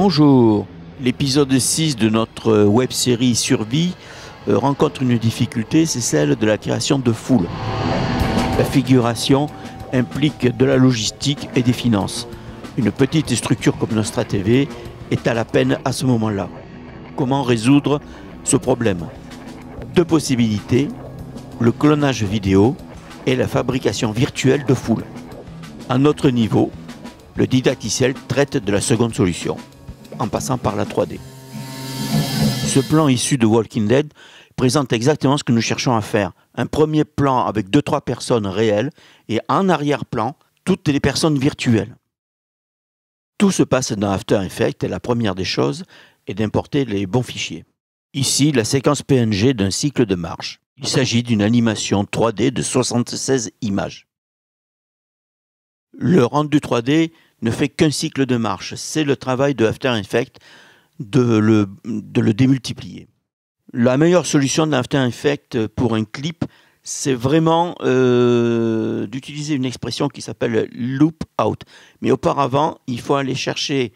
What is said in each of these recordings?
Bonjour. L'épisode 6 de notre euh, web-série Survie euh, rencontre une difficulté, c'est celle de la création de foule. La figuration implique de la logistique et des finances. Une petite structure comme Nostra TV est à la peine à ce moment-là. Comment résoudre ce problème Deux possibilités, le clonage vidéo et la fabrication virtuelle de foule. À notre niveau, le didacticiel traite de la seconde solution en passant par la 3D. Ce plan issu de Walking Dead présente exactement ce que nous cherchons à faire. Un premier plan avec deux trois personnes réelles et en arrière-plan, toutes les personnes virtuelles. Tout se passe dans After Effects et la première des choses est d'importer les bons fichiers. Ici, la séquence PNG d'un cycle de marche. Il s'agit d'une animation 3D de 76 images. Le rendu 3D ne fait qu'un cycle de marche. C'est le travail de After Effects de le, démultiplier. La meilleure solution d'After Effects pour un clip, c'est vraiment euh, d'utiliser une expression qui s'appelle loop out. Mais auparavant, il faut aller chercher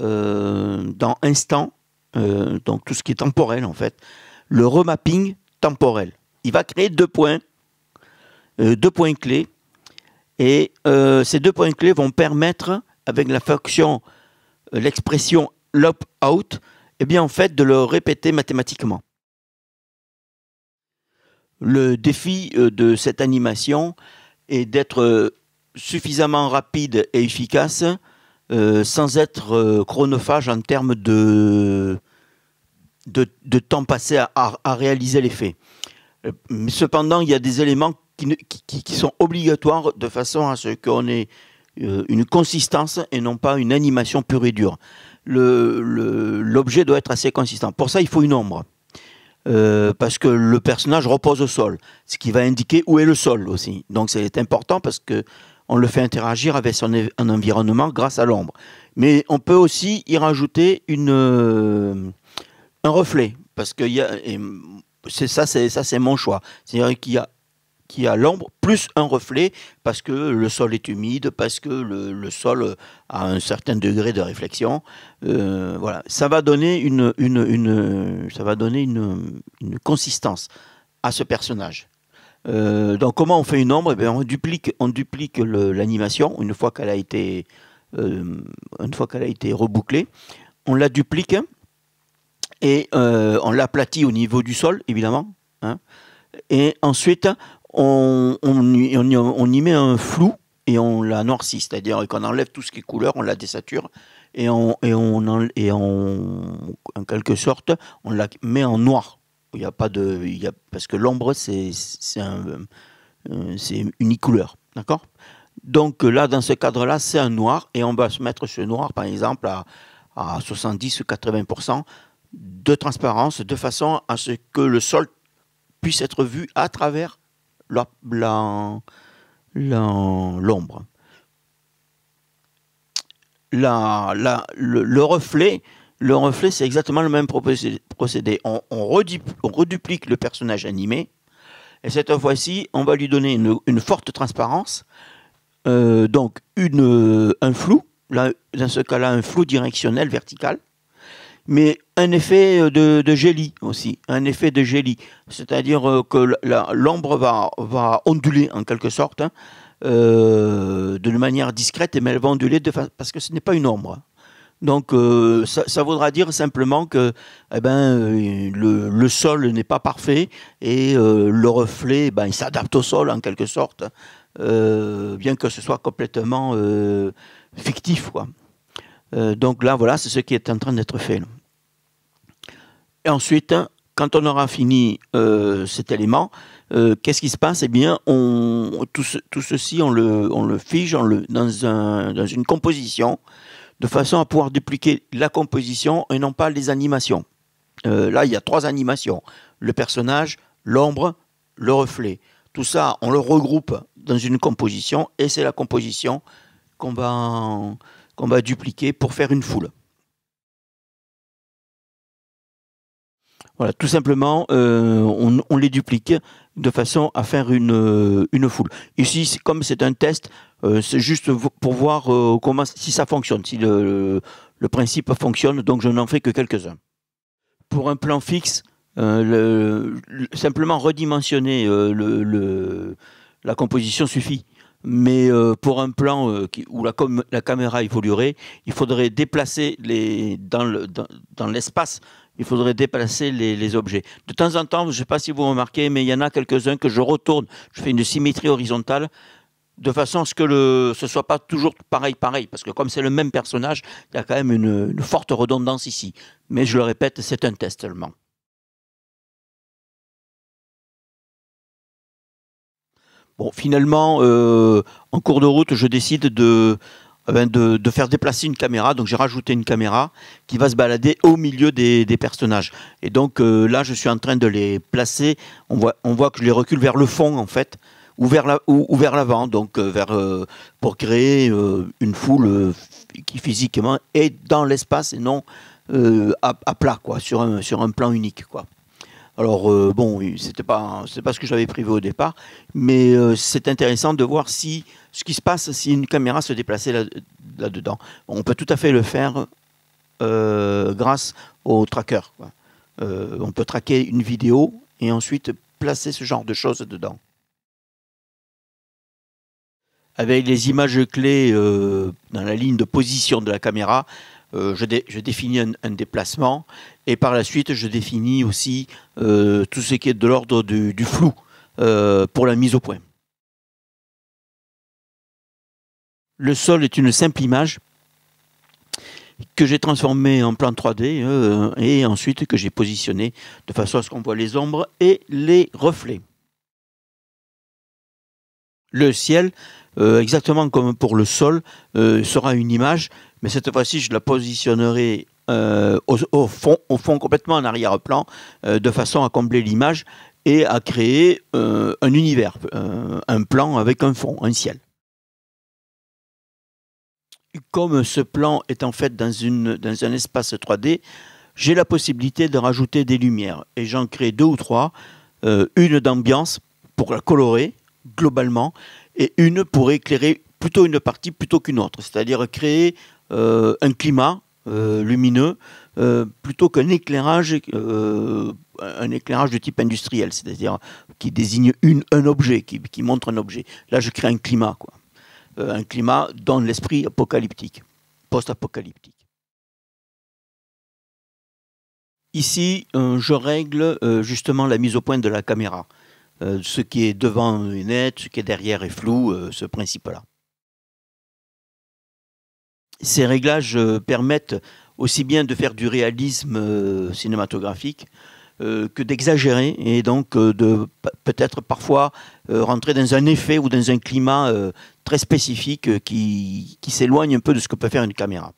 euh, dans instant, euh, donc tout ce qui est temporel en fait, le remapping temporel. Il va créer deux points, deux points clés et euh, ces deux points clés vont permettre, avec la fonction, euh, l'expression lop out, eh bien en fait de le répéter mathématiquement. Le défi euh, de cette animation est d'être suffisamment rapide et efficace sans être chronophage en termes de, temps passé à, à réaliser l'effet. Cependant, il y a des éléments qui, sont obligatoires de façon à ce qu'on ait euh, une consistance et non pas une animation pure et dure. L'objet doit être assez consistant. Pour ça, il faut une ombre. Euh, parce que le personnage repose au sol, ce qui va indiquer où est le sol aussi. Donc c'est important parce que on le fait interagir avec son un environnement grâce à l'ombre. Mais on peut aussi y rajouter euh, un reflet, parce que c'est ça, c'est ça, c'est mon choix. C'est-à-dire qu'il y a qui a l'ombre, plus un reflet, parce que le sol est humide, parce que le, sol a un certain degré de réflexion. Euh, voilà, ça va donner une, ça va donner une, consistance à ce personnage. Euh, donc comment on fait une ombre eh On duplique, on duplique l'animation une fois qu'elle a été, euh, une fois qu'elle a été rebouclée, on la duplique hein, et on l'aplatit au niveau du sol, évidemment. Hein, et ensuite, on, on, y, met un flou et on la noircit, c'est-à-dire qu'on enlève tout ce qui est couleur, on la désature et et on, en, et en quelque sorte, on la met en noir. Il y a pas de, il parce que l'ombre, c'est c'est un, euh, une couleur, d'accord Donc là, dans ce cadre-là, c'est un noir et on va se mettre ce noir, par exemple, à, à 70 80 de transparence, de façon à ce que le sol puisse être vu à travers l'ombre. La, la, le, reflet, le reflet c'est exactement le même procédé. On, reduplique, le personnage animé, et cette fois-ci, on va lui donner une, forte transparence, euh, donc une, un flou, dans ce cas-là, un flou directionnel vertical, mais un effet euh, de, de gélie aussi, un effet de gélie, c'est-à-dire euh, que l'ombre va, va onduler en quelque sorte, hein, euh, de manière discrète, mais elle va onduler parce que ce n'est pas une ombre. Donc ça, voudra dire simplement que eh ben, le, sol n'est pas parfait et le reflet eh ben, s'adapte au sol en quelque sorte, bien que ce soit complètement fictif. donc là, voilà, c'est ce qui est en train d'être fait. Et ensuite, quand on aura fini euh, cet élément, euh, qu'est-ce qui se passe Eh bien, on, tout, ceci, on le, le fige on le, dans, une composition, de façon à pouvoir dupliquer la composition et non pas les animations. Euh, là, il y a trois animations. Le personnage, l'ombre, le reflet. Tout ça, on le regroupe dans une composition et c'est la composition qu'on va, qu'on va dupliquer pour faire une foule. Voilà, tout simplement, euh, on, les duplique de façon à faire une, euh, foule. Ici, comme c'est un test, euh, c'est juste pour voir comment, si ça fonctionne, si le, le principe fonctionne, donc je n'en fais que quelques-uns. Pour un plan fixe, simplement redimensionner le, la composition suffit. Mais pour un plan où la, caméra évoluerait, il faudrait déplacer les, dans l'espace il faudrait déplacer les, objets. De temps en temps, je ne sais pas si vous remarquez, mais il y en a quelques-uns que je retourne, je fais une symétrie horizontale, de façon à ce que ce ne soit pas toujours pareil, pareil, parce que comme c'est le même personnage, il y a quand même une, forte redondance ici. Mais je le répète, c'est un test seulement. Bon, finalement, euh, en cours de route, je décide de, eh ben, de, de, faire déplacer une caméra. Donc j'ai rajouté une caméra qui va se balader au milieu des, des personnages. Et donc euh, là, je suis en train de les placer. On voit, on voit que je les recule vers le fond, en fait, ou vers, la, ou, vers l'avant, donc euh, vers, euh, pour créer une foule qui physiquement est dans l'espace et non à, à, plat, quoi, sur, un, sur un plan unique. Quoi. Alors euh, bon, c'était pas c'est pas ce que j'avais prévu au départ, mais euh, c'est intéressant de voir si ce qui se passe si une caméra se déplaçait là, là dedans. On peut tout à fait le faire euh, grâce au tracker. on peut traquer une vidéo et ensuite placer ce genre de choses dedans. Avec les images clés dans la ligne de position de la caméra, euh, je, définis un, déplacement et par la suite, je définis aussi euh, tout ce qui est de l'ordre du, flou euh, pour la mise au point. Le sol est une simple image que j'ai transformée en plan 3D et ensuite que j'ai positionné de façon à ce qu'on voit les ombres et les reflets. Le ciel, exactement comme pour le sol, sera une image mais cette fois-ci, je la positionnerai euh, au, fond, au fond complètement en arrière-plan, euh, de façon à combler l'image et à créer euh, un univers, un plan avec un fond, un ciel. Comme ce plan est en fait dans un espace 3D, j'ai la possibilité de rajouter des lumières et j'en crée deux ou trois, une d'ambiance pour la colorer globalement et une pour éclairer plutôt une partie plutôt qu'une autre, c'est-à-dire créer euh, un climat euh, lumineux euh, plutôt qu'un éclairage, un éclairage de type industriel, c'est-à-dire qui désigne un objet, qui, montre un objet. Là, je crée un climat, quoi. un climat dans l'esprit apocalyptique, post-apocalyptique. Ici, je règle justement la mise au point de la caméra. ce qui est devant est net, ce qui est derrière est flou, ce principe-là ces réglages euh, permettent aussi bien de faire du réalisme euh, cinématographique euh, que d'exagérer et donc de peut-être parfois rentrer dans un effet ou dans un climat très spécifique qui, qui s'éloigne un peu de ce que peut faire une caméra.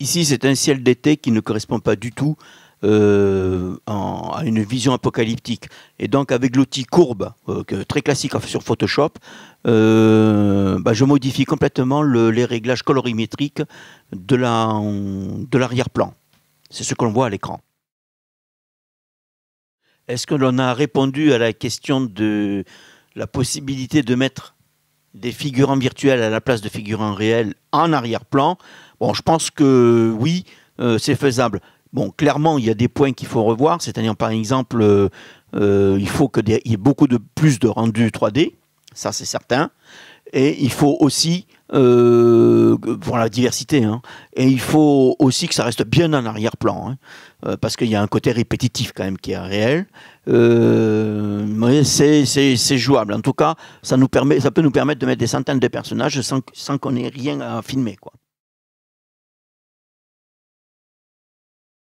Ici, c'est un ciel d'été qui ne correspond pas du tout euh, à une vision apocalyptique. Et donc avec l'outil courbe, euh, très classique sur Photoshop, euh, bah, je modifie complètement les réglages colorimétriques de l'arrière-plan. C'est ce qu'on voit à l'écran. Est-ce que l'on a répondu à la question de la possibilité de mettre des figurants virtuels à la place de figurants réels en arrière-plan Bon, je pense que oui, c'est faisable. Bon, clairement, il y a des points qu'il faut revoir, c'est-à-dire par exemple, euh, euh, il faut qu'il y ait beaucoup de plus de rendus 3D, ça c'est certain, et il faut aussi euh, pour la diversité. Hein, et il faut aussi que ça reste bien en arrière-plan, hein, parce qu'il y a un côté répétitif quand même qui est réel. mais c'est jouable. En tout cas, ça, nous permet, ça peut nous permettre de mettre des centaines de personnages sans, sans qu'on ait rien à filmer. Quoi.